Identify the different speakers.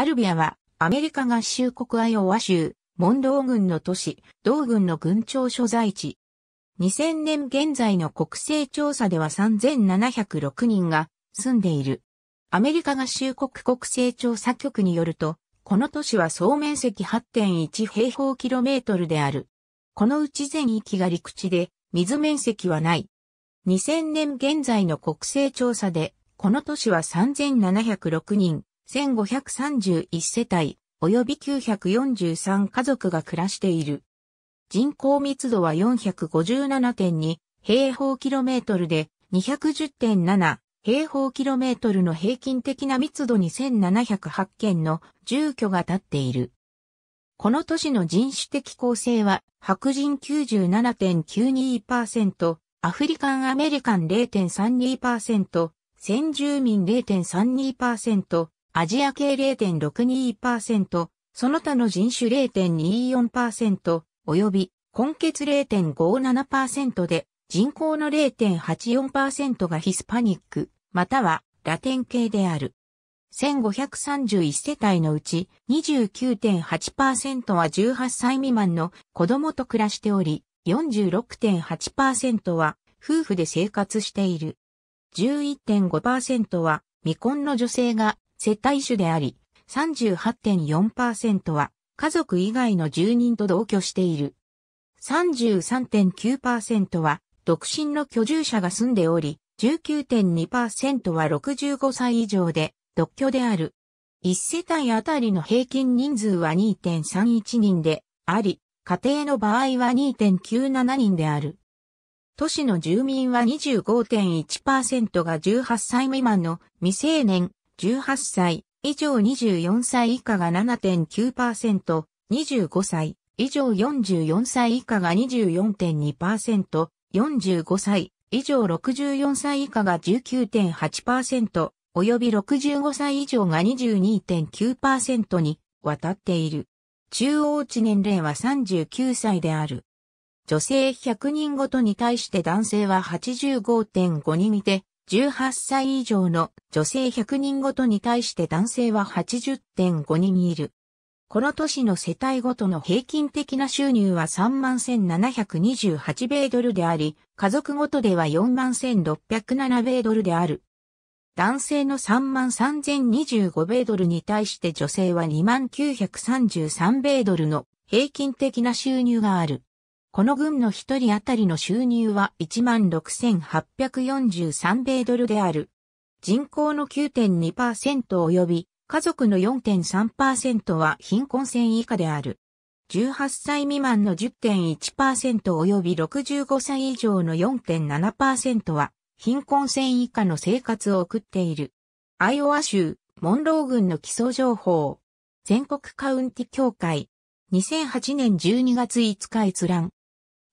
Speaker 1: アルビアは、アメリカ合衆国アイオワ州、モンドー軍の都市、同軍の軍庁所在地。2000年現在の国勢調査では3706人が住んでいる。アメリカ合衆国国勢調査局によると、この都市は総面積8.1平方キロメートルである。このうち全域が陸地で、水面積はない。2000年現在の国勢調査で、この都市は3706人、1531世帯、及び943家族が暮らしている。人口密度は457.2平方キロメートルで210.7平方キロメートルの平均的な密度に1708件の住居が建っている。この都市の人種的構成は白人97.92%、アフリカンアメリカン0.32%、先住民0.32%、アジア系0 6 2その他の人種0.24%、及び根血0.57%で、人口の0.84%がヒスパニック、またはラテン系である。1531世帯のうち29.8%は18歳未満の子供と暮らしており、46.8%は夫婦で生活している。11.5%は未婚の女性が世帯主であり、38.4%は家族以外の住人と同居している。33.9%は独身の居住者が住んでおり、19.2%は65歳以上で独居である。1世帯あたりの平均人数は2.31人であり、家庭の場合は2.97人である。都市の住民は25.1%が18歳未満の未成年18歳以上24歳以下が7.9%、25歳以上44歳以下が24.2%、45歳以上64歳以下が19.8%、及び65歳以上が22.9%に渡っている。中央値年齢は39歳である。女性100人ごとに対して男性は85.5人いて、18歳以上の女性100人ごとに対して男性は80.5人いる。この年の世帯ごとの平均的な収入は31,728米ドルであり、家族ごとでは41,607米ドルである。男性の33,025米ドルに対して女性は29,933米ドルの平均的な収入がある。この軍の一人当たりの収入は16,843米ドルである。人口の9.2%及び家族の4.3%は貧困線以下である。18歳未満の10.1%及び65歳以上の4.7%は貧困線以下の生活を送っている。アイオワ州、モンロー軍の基礎情報。全国カウンティ協会。2008年12月5日閲覧。